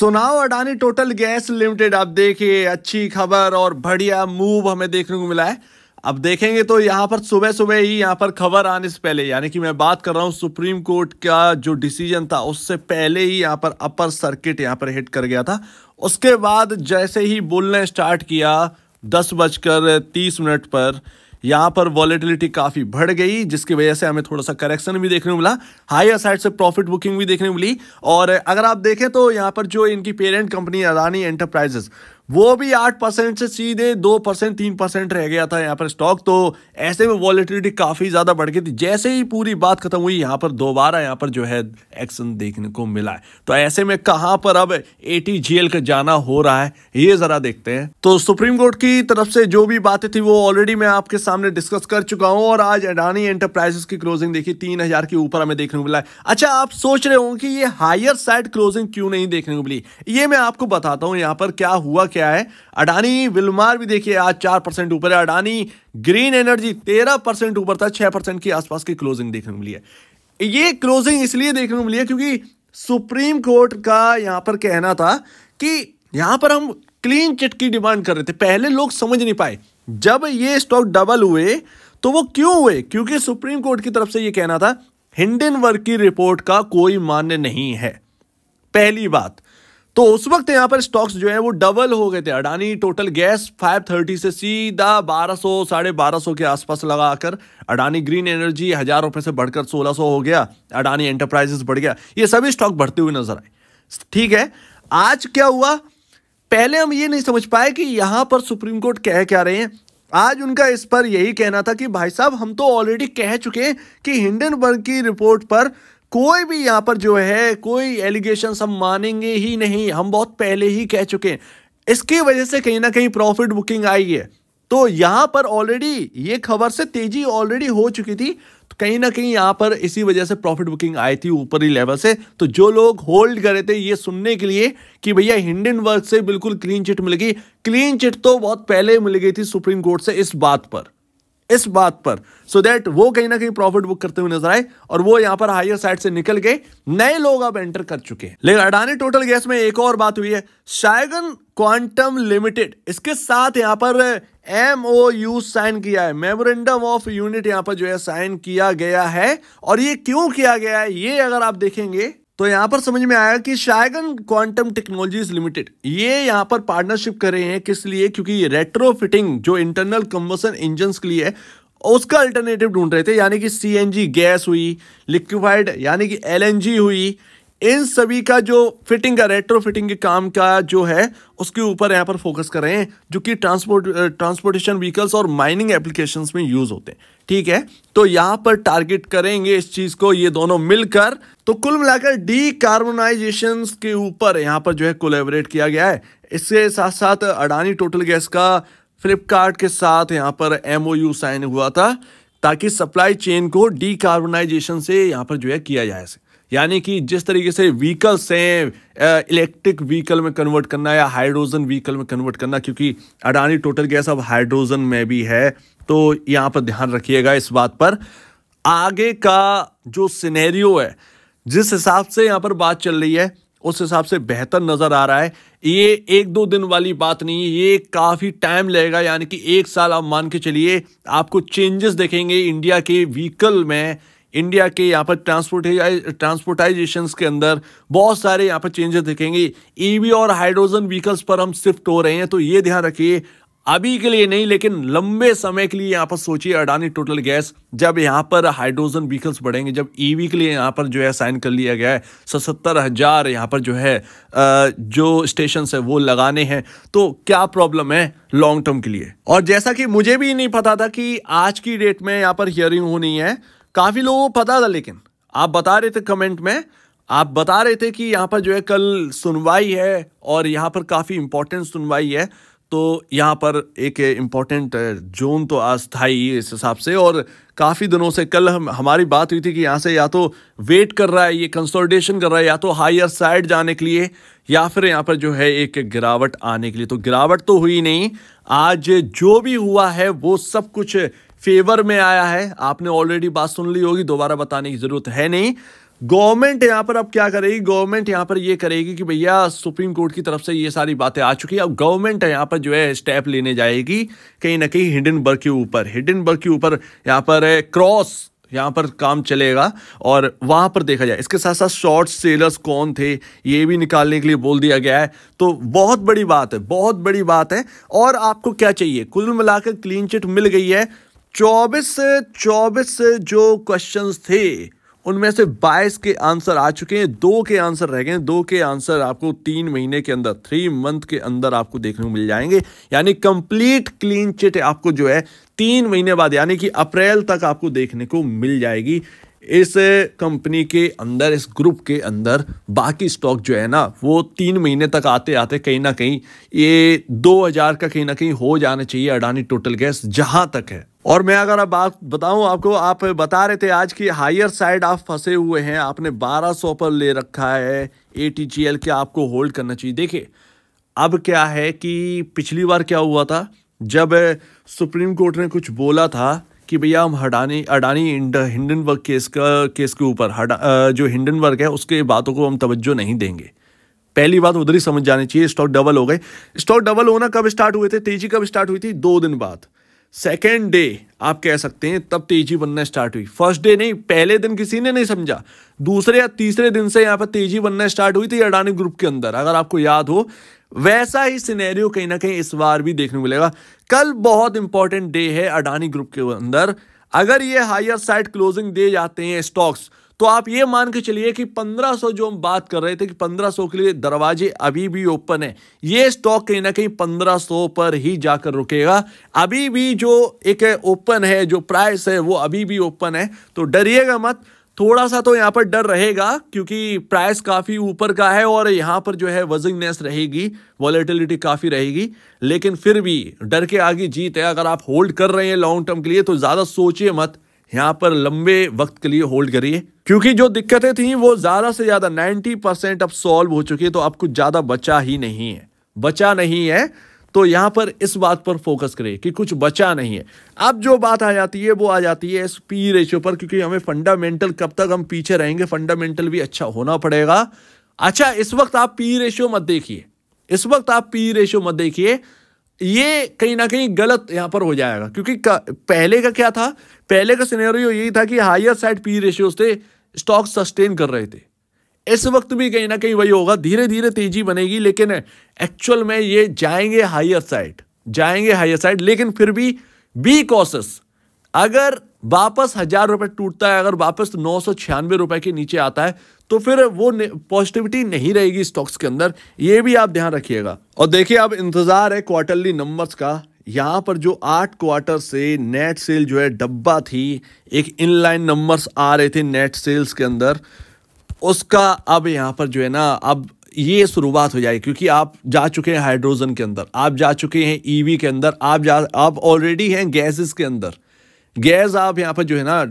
सुनाओ Adani Total gas limited आप देखिए अच्छी खबर और बढ़िया मूव हमें देखने को मिला है अब देखेंगे तो यहाँ पर सुबह सुबह ही यहाँ पर खबर आने से पहले यानी कि मैं बात कर रहा हूँ सुप्रीम कोर्ट का जो डिसीजन था उससे पहले ही यहाँ पर अपर सर्किट यहाँ पर हिट कर गया था उसके बाद जैसे ही बोलने स्टार्ट किया दस बजकर तीस मिनट पर यहाँ पर वॉलेटिलिटी काफी बढ़ गई जिसकी वजह से हमें थोड़ा सा करेक्शन भी देखने को मिला हायर साइड से प्रॉफिट बुकिंग भी देखने को मिली और अगर आप देखें तो यहाँ पर जो इनकी पेरेंट कंपनी अदानी एंटरप्राइजेस वो भी आठ परसेंट से सीधे दो परसेंट तीन परसेंट रह गया था यहाँ पर स्टॉक तो ऐसे में वॉलिटिलिटी काफ़ी ज़्यादा बढ़ गई थी जैसे ही पूरी बात खत्म हुई यहाँ पर दोबारा यहाँ पर जो है एक्शन देखने को मिला है तो ऐसे में कहाँ पर अब ए टी का जाना हो रहा है ये ज़रा देखते हैं तो सुप्रीम कोर्ट की तरफ से जो भी बातें थी वो ऑलरेडी मैं आपके सामने डिस्कस कर चुका हूँ और आज अडानी एंटरप्राइजेस की क्लोजिंग देखी तीन हज़ार के ऊपर हमें देखने को मिला है अच्छा आप सोच रहे हो कि ये हायर साइड क्लोजिंग क्यों नहीं देखने को मिली ये मैं आपको बताता हूँ यहाँ पर क्या हुआ क्या लेके आए अडानी विलमार भी देखिए आज चार परसेंट ऊपर है अडानी ग्रीन एनर्जी तेरह परसेंट ऊपर था छह परसेंट के आसपास की क्लोजिंग देखने को मिली है ये क्लोजिंग इसलिए देखने को मिली है क्योंकि सुप्रीम कोर्ट का यहां पर कहना था कि यहां पर हम क्लीन चिट की डिमांड कर रहे थे पहले लोग समझ नहीं पाए जब ये स्टॉक डबल हुए तो वो क्यों हुए क्योंकि सुप्रीम कोर्ट की तरफ से ये कहना था हिंडन हिंडनबर्ग की रिपोर्ट का कोई मान्य नहीं है पहली बात तो उस वक्त यहाँ पर स्टॉक्स जो है वो डबल हो गए थे अडानी टोटल गैस 530 से सीधा 1200 साढ़े बारह के आसपास लगाकर अडानी ग्रीन एनर्जी हजार रुपये से बढ़कर 1600 हो गया अडानी एंटरप्राइजेस बढ़ गया ये सभी स्टॉक बढ़ते हुए नजर आए ठीक है आज क्या हुआ पहले हम ये नहीं समझ पाए कि यहाँ पर सुप्रीम कोर्ट कह क्या रहे हैं आज उनका इस पर यही कहना था कि भाई साहब हम तो ऑलरेडी कह चुके हैं कि हिंडनबर्ग की रिपोर्ट पर कोई भी यहां पर जो है कोई एलिगेशन हम मानेंगे ही नहीं हम बहुत पहले ही कह चुके हैं इसकी वजह से कहीं ना कहीं प्रॉफिट बुकिंग आई है तो यहां पर ऑलरेडी ये खबर से तेजी ऑलरेडी हो चुकी थी तो कहीं ना कहीं यहां पर इसी वजह से प्रॉफिट बुकिंग आई थी ऊपरी लेवल से तो जो लोग होल्ड करे थे ये सुनने के लिए कि भैया हिंडन वर्ग से बिल्कुल क्लीन चिट मिल गई क्लीन चिट तो बहुत पहले मिल गई थी सुप्रीम कोर्ट से इस बात पर इस बात पर सो so दैट वो कहीं ना कहीं प्रॉफिट बुक करते हुए नजर आए और वो यहां पर हायर साइड से निकल गए नए लोग अब एंटर कर चुके हैं लेकिन अडानी टोटल गैस में एक और बात हुई है शायगन क्वांटम लिमिटेड इसके साथ यहां पर एम ओ यू साइन किया है मेमोरेंडम ऑफ यूनिट यहां पर जो है साइन किया गया है और ये क्यों किया गया है ये अगर आप देखेंगे तो यहां पर समझ में आया कि शायगन क्वांटम टेक्नोलॉजीज लिमिटेड ये यहां पर पार्टनरशिप कर रहे हैं किस लिए क्योंकि रेट्रो फिटिंग जो इंटरनल कम्बसन इंजन के लिए है उसका अल्टरनेटिव ढूंढ रहे थे यानी कि सी गैस हुई लिक्विफाइड यानी कि एल हुई इन सभी का जो फिटिंग का रेट्रो फिटिंग के काम का जो है उसके ऊपर यहाँ पर फोकस कर रहे हैं जो कि ट्रांसपोर्ट ट्रांसपोर्टेशन व्हीकल्स और माइनिंग एप्लीकेशन में यूज़ होते हैं ठीक है तो यहाँ पर टारगेट करेंगे इस चीज़ को ये दोनों मिलकर तो कुल मिलाकर डी कार्बोनाइजेशन के ऊपर यहाँ पर जो है कोलेबरेट किया गया है इसके साथ साथ अडानी टोटल गैस का फ्लिपकार्ट के साथ यहाँ पर एम साइन हुआ था ताकि सप्लाई चेन को डी कार्बोनाइजेशन से यहाँ पर जो है किया जाए यानी कि जिस तरीके से व्हीकल्स हैं इलेक्ट्रिक व्हीकल में कन्वर्ट करना या हाइड्रोजन व्हीकल में कन्वर्ट करना क्योंकि अडानी टोटल गैस अब हाइड्रोजन में भी है तो यहाँ पर ध्यान रखिएगा इस बात पर आगे का जो सिनेरियो है जिस हिसाब से यहाँ पर बात चल रही है उस हिसाब से बेहतर नज़र आ रहा है ये एक दो दिन वाली बात नहीं है ये काफ़ी टाइम लगेगा यानी कि एक साल आप मान के चलिए आपको चेंजेस देखेंगे इंडिया के व्हीकल में इंडिया के यहाँ पर ट्रांसपोर्टे ट्रांसपोर्टाइजेशन के अंदर बहुत सारे यहाँ पर चेंजेस दिखेंगे ईवी e और हाइड्रोजन व्हीकल्स पर हम शिफ्ट हो रहे हैं तो ये ध्यान रखिए अभी के लिए नहीं लेकिन लंबे समय के लिए यहाँ पर सोचिए अडानी टोटल गैस जब यहाँ पर हाइड्रोजन व्हीकल्स बढ़ेंगे जब ईवी e के लिए यहाँ पर जो है साइन कर लिया गया है सतर हज़ार यहाँ पर जो है जो स्टेशन है वो लगाने हैं तो क्या प्रॉब्लम है लॉन्ग टर्म के लिए और जैसा कि मुझे भी नहीं पता था कि आज की डेट में यहाँ पर हियरिंग होनी है काफ़ी लोगों को पता था लेकिन आप बता रहे थे कमेंट में आप बता रहे थे कि यहाँ पर जो है कल सुनवाई है और यहाँ पर काफ़ी इंपॉर्टेंट सुनवाई है तो यहाँ पर एक इंपॉर्टेंट जोन तो अस्थाई इस हिसाब से और काफ़ी दिनों से कल हम हमारी बात हुई थी कि यहाँ से या तो वेट कर रहा है ये कंसोलिडेशन कर रहा है या तो हायर साइड जाने के लिए या फिर यहाँ पर जो है एक गिरावट आने के लिए तो गिरावट तो हुई नहीं आज जो भी हुआ है वो सब कुछ फेवर में आया है आपने ऑलरेडी बात सुन ली होगी दोबारा बताने की जरूरत है नहीं गवर्नमेंट यहाँ पर अब क्या करेगी गवर्नमेंट यहाँ पर यह करेगी कि भैया सुप्रीम कोर्ट की तरफ से ये सारी बातें आ चुकी है अब गवर्नमेंट यहाँ पर जो है स्टेप लेने जाएगी कहीं ना कहीं हिडन बर्ग के ऊपर हिडन बर्ग के ऊपर यहाँ पर क्रॉस यहाँ पर काम चलेगा और वहाँ पर देखा जाए इसके साथ साथ शॉर्ट सेलर्स कौन थे ये भी निकालने के लिए बोल दिया गया है तो बहुत बड़ी बात है बहुत बड़ी बात है और आपको क्या चाहिए कुल मिलाकर क्लीन चिट मिल गई है चौबीस से चौबीस से जो क्वेश्चंस थे उनमें से 22 के आंसर आ चुके हैं दो के आंसर रह गए हैं दो के आंसर आपको तीन महीने के अंदर थ्री मंथ के अंदर आपको देखने को मिल जाएंगे यानी कंप्लीट क्लीन चिट आपको जो है तीन महीने बाद यानी कि अप्रैल तक आपको देखने को मिल जाएगी इस कंपनी के अंदर इस ग्रुप के अंदर बाकी स्टॉक जो है ना वो तीन महीने तक आते आते कहीं ना कहीं ये दो हज़ार का कहीं ना कहीं हो जाना चाहिए अडानी टोटल गैस जहाँ तक है और मैं अगर आप बात बताऊं आपको आप बता रहे थे आज की हायर साइड आप फंसे हुए हैं आपने 1200 पर ले रखा है ए टी एल के आपको होल्ड करना चाहिए देखिए अब क्या है कि पिछली बार क्या हुआ था जब सुप्रीम कोर्ट ने कुछ बोला था कि भैया हम हडानी अडानी वर्ग केस का केस के ऊपर जो जो वर्ग है उसके बातों को हम तवज्जो नहीं देंगे पहली बात उधर ही समझ जानी चाहिए स्टॉक डबल हो गए स्टॉक डबल होना कब स्टार्ट हुए थे तेजी कब स्टार्ट हुई थी दो दिन बाद सेकेंड डे आप कह सकते हैं तब तेजी बनना स्टार्ट हुई फर्स्ट डे नहीं पहले दिन किसी ने नहीं समझा दूसरे या तीसरे दिन से यहाँ पर तेजी बनना स्टार्ट हुई थी अडानी ग्रुप के अंदर अगर आपको याद हो वैसा ही सिनेरियो कहीं ना कहीं इस बार भी देखने को मिलेगा कल बहुत इंपॉर्टेंट डे है अडानी ग्रुप के अंदर अगर ये हायर साइड क्लोजिंग दे जाते हैं स्टॉक्स तो आप ये मान के चलिए कि 1500 जो हम बात कर रहे थे कि 1500 के लिए दरवाजे अभी भी ओपन है ये स्टॉक कहीं ना कहीं 1500 पर ही जाकर रुकेगा अभी भी जो एक ओपन है जो प्राइस है वो अभी भी ओपन है तो डरिएगा मत थोड़ा सा तो यहाँ पर डर रहेगा क्योंकि प्राइस काफ़ी ऊपर का है और यहाँ पर जो है वजिंगनेस रहेगी वॉलेटिलिटी काफ़ी रहेगी लेकिन फिर भी डर के आगे जीत है अगर आप होल्ड कर रहे हैं लॉन्ग टर्म के लिए तो ज़्यादा सोचिए मत यहाँ पर लंबे वक्त के लिए होल्ड करिए क्योंकि जो दिक्कतें थी वो ज़्यादा से ज़्यादा 90 परसेंट अब सॉल्व हो चुकी है तो अब कुछ ज़्यादा बचा ही नहीं है बचा नहीं है तो यहाँ पर इस बात पर फोकस करिए कि कुछ बचा नहीं है अब जो बात आ जाती है वो आ जाती है इस पी रेशियो पर क्योंकि हमें फंडामेंटल कब तक हम पीछे रहेंगे फंडामेंटल भी अच्छा होना पड़ेगा अच्छा इस वक्त आप पी रेशियो मत देखिए इस वक्त आप पी रेशियो मत देखिए ये कहीं ना कहीं गलत यहाँ पर हो जाएगा क्योंकि पहले का क्या था पहले का सिनेरियो यही था कि हायर साइड पी रेशियोज थे स्टॉक सस्टेन कर रहे थे इस वक्त भी कहीं ना कहीं वही होगा धीरे धीरे तेजी बनेगी लेकिन एक्चुअल में ये जाएंगे हायर साइड जाएंगे हायर साइड लेकिन फिर भी बी कॉसेस अगर वापस हजार रुपये टूटता है अगर वापस नौ सौ छियानवे रुपए के नीचे आता है तो फिर वो पॉजिटिविटी नहीं रहेगी स्टॉक्स के अंदर ये भी आप ध्यान रखिएगा और देखिए अब इंतज़ार है क्वार्टरली नंबर्स का यहाँ पर जो आठ क्वार्टर से नेट सेल जो है डब्बा थी एक इनलाइन नंबर्स आ रहे थे नेट सेल्स के अंदर उसका अब यहाँ पर जो है ना अब ये शुरुआत हो जाएगी क्योंकि आप जा चुके हैं हाइड्रोजन के अंदर आप जा चुके हैं ईवी e के अंदर आप जा आप ऑलरेडी हैं गैसेस के अंदर गैस आप यहाँ पर जो है ना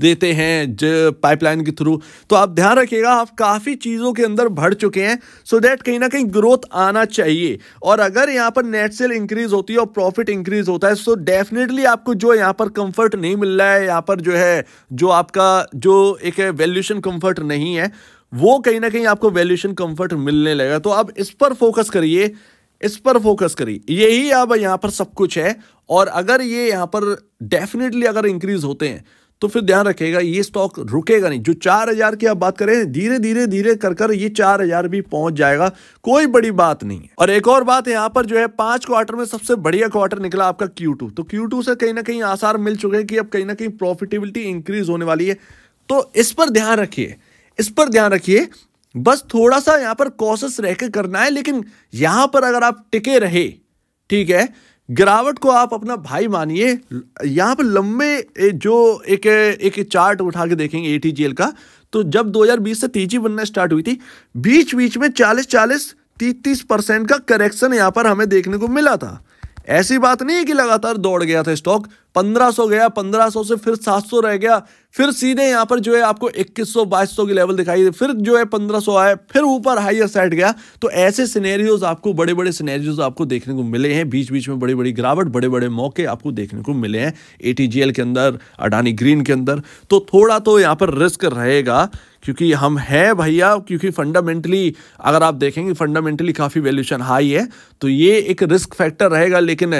देते हैं पाइपलाइन के थ्रू तो आप ध्यान रखिएगा आप काफ़ी चीज़ों के अंदर भर चुके हैं सो दैट कहीं ना कहीं ग्रोथ आना चाहिए और अगर यहाँ पर नेट सेल इंक्रीज होती है और प्रॉफिट इंक्रीज होता है सो so डेफिनेटली आपको जो यहाँ पर कंफर्ट नहीं मिल रहा है यहाँ पर जो है जो आपका जो एक वैल्यूशन कंफर्ट नहीं है वो कहीं ना कहीं आपको वैल्यूशन कंफर्ट मिलने लगेगा तो आप इस पर फोकस करिए इस पर फोकस करी यही अब यहां पर सब कुछ है और अगर ये यहां पर डेफिनेटली अगर इंक्रीज होते हैं तो फिर ध्यान रखेगा ये स्टॉक रुकेगा नहीं जो चार हजार की आप बात करें धीरे धीरे धीरे कर कर ये चार हजार भी पहुंच जाएगा कोई बड़ी बात नहीं और एक और बात यहां पर जो है पांच क्वार्टर में सबसे बढ़िया क्वार्टर निकला आपका Q2 तो Q2 से कहीं ना कहीं आसार मिल चुके हैं कि अब कहीं ना कहीं प्रॉफिटेबिलिटी इंक्रीज होने वाली है तो इस पर ध्यान रखिए इस पर ध्यान रखिए बस थोड़ा सा यहाँ पर कॉशस रहकर करना है लेकिन यहाँ पर अगर आप टिके रहे ठीक है गिरावट को आप अपना भाई मानिए यहाँ पर लंबे जो एक एक चार्ट उठा के देखेंगे ए का तो जब 2020 से तेजी बनना स्टार्ट हुई थी बीच बीच में 40 40 तीस तीस परसेंट का करेक्शन यहाँ पर हमें देखने को मिला था ऐसी बात नहीं है कि लगातार दौड़ गया था स्टॉक 1500 गया 1500 से फिर 700 रह गया फिर सीधे यहां पर जो है आपको 2100 2200 की लेवल दिखाई फिर जो है 1500 आए फिर ऊपर हाइयर सेट गया तो ऐसे सिनेरियोज आपको बड़े बड़े सिनेरियोज आपको देखने को मिले हैं बीच बीच में बड़ी बड़ी गिरावट बड़े बड़े मौके आपको देखने को मिले हैं ए के अंदर अडानी ग्रीन के अंदर तो थोड़ा तो यहाँ पर रिस्क रहेगा क्योंकि हम हैं भैया क्योंकि फंडामेंटली अगर आप देखेंगे फंडामेंटली काफ़ी वैल्यूशन हाई है तो ये एक रिस्क फैक्टर रहेगा लेकिन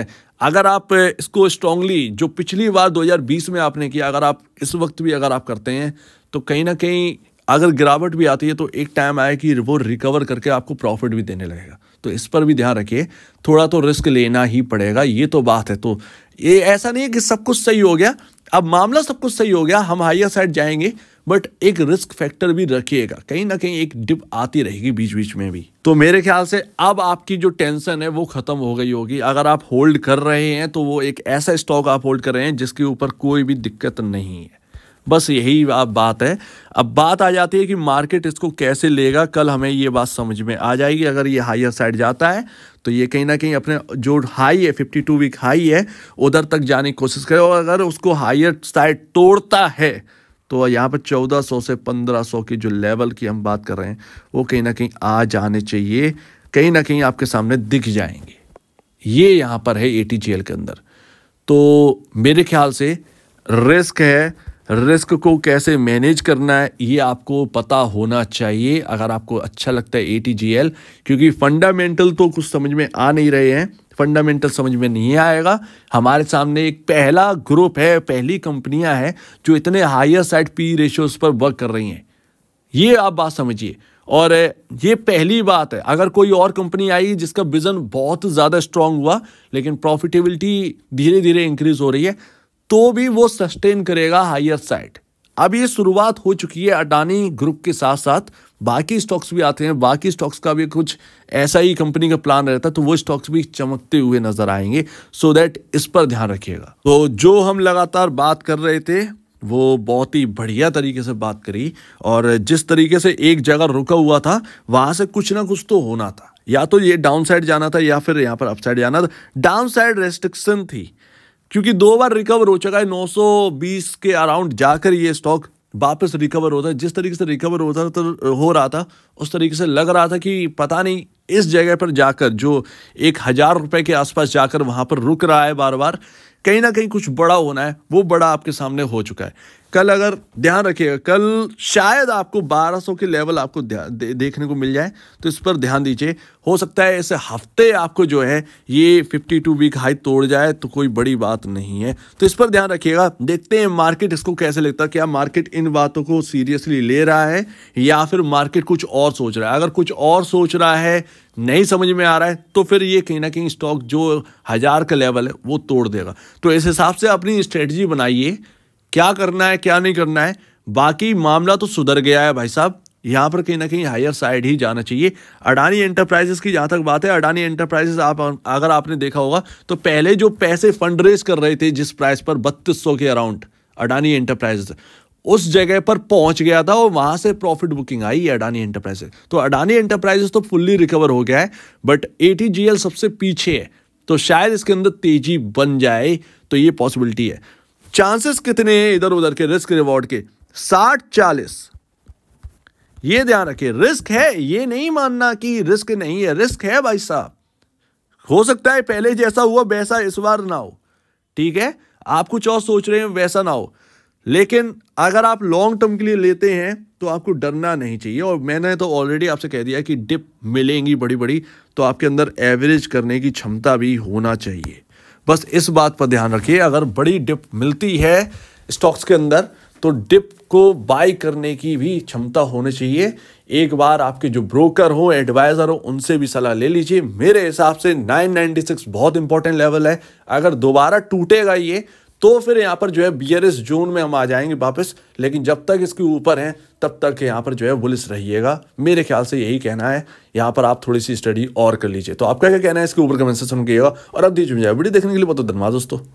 अगर आप इसको स्ट्रांगली जो पिछली बार 2020 में आपने किया अगर आप इस वक्त भी अगर आप करते हैं तो कहीं ना कहीं अगर गिरावट भी आती है तो एक टाइम आए कि वो रिकवर करके आपको प्रॉफिट भी देने लगेगा तो इस पर भी ध्यान रखिए थोड़ा तो रिस्क लेना ही पड़ेगा ये तो बात है तो ये ऐसा नहीं है कि सब कुछ सही हो गया अब मामला सब कुछ सही हो गया हम हाइयर साइड जाएंगे बट एक रिस्क फैक्टर भी रखिएगा कहीं ना कहीं एक डिप आती रहेगी बीच बीच में भी तो मेरे ख्याल से अब आपकी जो टेंशन है वो ख़त्म हो गई होगी अगर आप होल्ड कर रहे हैं तो वो एक ऐसा स्टॉक आप होल्ड कर रहे हैं जिसके ऊपर कोई भी दिक्कत नहीं है बस यही आप बात है अब बात आ जाती है कि मार्केट इसको कैसे लेगा कल हमें ये बात समझ में आ जाएगी अगर ये हायर साइड जाता है तो ये कहीं ना कहीं अपने जो हाई है 52 वीक हाई है उधर तक जाने की कोशिश करे और अगर उसको हायर साइड तोड़ता है तो यहाँ पर 1400 से 1500 की जो लेवल की हम बात कर रहे हैं वो कहीं ना कहीं आ जाने चाहिए कहीं ना कहीं आपके सामने दिख जाएंगे ये यहाँ पर है ए के अंदर तो मेरे ख्याल से रिस्क है रिस्क को कैसे मैनेज करना है ये आपको पता होना चाहिए अगर आपको अच्छा लगता है ए क्योंकि फंडामेंटल तो कुछ समझ में आ नहीं रहे हैं फंडामेंटल समझ में नहीं आएगा हमारे सामने एक पहला ग्रुप है पहली कंपनियां हैं जो इतने हायर साइड पी रेशियोज पर वर्क कर रही हैं ये आप बात समझिए और ये पहली बात है अगर कोई और कंपनी आई जिसका विजन बहुत ज़्यादा स्ट्रांग हुआ लेकिन प्रॉफिटेबिलिटी धीरे धीरे इंक्रीज हो रही है तो भी वो सस्टेन करेगा हायर साइड अब ये शुरुआत हो चुकी है अडानी ग्रुप के साथ साथ बाकी स्टॉक्स भी आते हैं बाकी स्टॉक्स का भी कुछ ऐसा ही कंपनी का प्लान रहता है तो वो स्टॉक्स भी चमकते हुए नजर आएंगे सो so दैट इस पर ध्यान रखिएगा तो जो हम लगातार बात कर रहे थे वो बहुत ही बढ़िया तरीके से बात करी और जिस तरीके से एक जगह रुका हुआ था वहां से कुछ ना कुछ तो होना था या तो ये डाउन साइड जाना था या फिर यहाँ पर अपसाइड जाना था डाउन साइड रेस्ट्रिक्शन थी क्योंकि दो बार रिकवर हो चुका है 920 के अराउंड जाकर ये स्टॉक वापस रिकवर होता है जिस तरीके से रिकवर होता तो हो रहा था उस तरीके से लग रहा था कि पता नहीं इस जगह पर जाकर जो एक हज़ार रुपये के आसपास जाकर वहाँ पर रुक रहा है बार बार कहीं ना कहीं कुछ बड़ा होना है वो बड़ा आपके सामने हो चुका है कल अगर ध्यान रखिएगा कल शायद आपको 1200 के लेवल आपको दे, देखने को मिल जाए तो इस पर ध्यान दीजिए हो सकता है ऐसे हफ्ते आपको जो है ये 52 वीक हाई तोड़ जाए तो कोई बड़ी बात नहीं है तो इस पर ध्यान रखिएगा देखते हैं मार्केट इसको कैसे लगता है क्या मार्केट इन बातों को सीरियसली ले रहा है या फिर मार्केट कुछ और सोच रहा है अगर कुछ और सोच रहा है नहीं समझ में आ रहा है तो फिर ये कहीं ना कहीं स्टॉक जो हज़ार का लेवल है वो तोड़ देगा तो इस हिसाब से अपनी स्ट्रेटजी बनाइए क्या करना है क्या नहीं करना है बाकी मामला तो सुधर गया है भाई साहब यहाँ पर कहीं ना कहीं हायर साइड ही जाना चाहिए अडानी एंटरप्राइजेस की जहाँ तक बात है अडानी एंटरप्राइजेस आप अगर आपने देखा होगा तो पहले जो पैसे फंड रेज कर रहे थे जिस प्राइस पर बत्तीस सौ के अराउंड अडानी एंटरप्राइजेस उस जगह पर पहुंच गया था और वहां से प्रॉफिट बुकिंग आई है अडानी एंटरप्राइजेस तो अडानी एंटरप्राइजेस तो फुल्ली रिकवर हो गया है बट ए सबसे पीछे है तो शायद इसके अंदर तेजी बन जाए तो ये पॉसिबिलिटी है चांसेस कितने हैं इधर उधर के रिस्क रिवॉर्ड के साठ चालीस ये ध्यान रखिए रिस्क है ये नहीं मानना कि रिस्क नहीं है रिस्क है भाई साहब हो सकता है पहले जैसा हुआ वैसा इस बार ना हो ठीक है आप कुछ और सोच रहे हैं वैसा ना हो लेकिन अगर आप लॉन्ग टर्म के लिए लेते हैं तो आपको डरना नहीं चाहिए और मैंने तो ऑलरेडी आपसे कह दिया कि डिप मिलेंगी बड़ी बड़ी तो आपके अंदर एवरेज करने की क्षमता भी होना चाहिए बस इस बात पर ध्यान रखिए अगर बड़ी डिप मिलती है स्टॉक्स के अंदर तो डिप को बाय करने की भी क्षमता होनी चाहिए एक बार आपके जो ब्रोकर हो एडवाइज़र हो उनसे भी सलाह ले लीजिए मेरे हिसाब से 996 बहुत इंपॉर्टेंट लेवल है अगर दोबारा टूटेगा ये तो फिर यहाँ पर जो है एस जून में हम आ जाएंगे वापस लेकिन जब तक इसके ऊपर हैं तब तक यहाँ पर जो है बुलिस रहिएगा मेरे ख्याल से यही कहना है यहाँ पर आप थोड़ी सी स्टडी और कर लीजिए तो आपका क्या कहना है इसके ऊपर कमेंट सेक्शन में और अब दीजिए वीडियो देखने के लिए बहुत धन्यवाद दोस्तों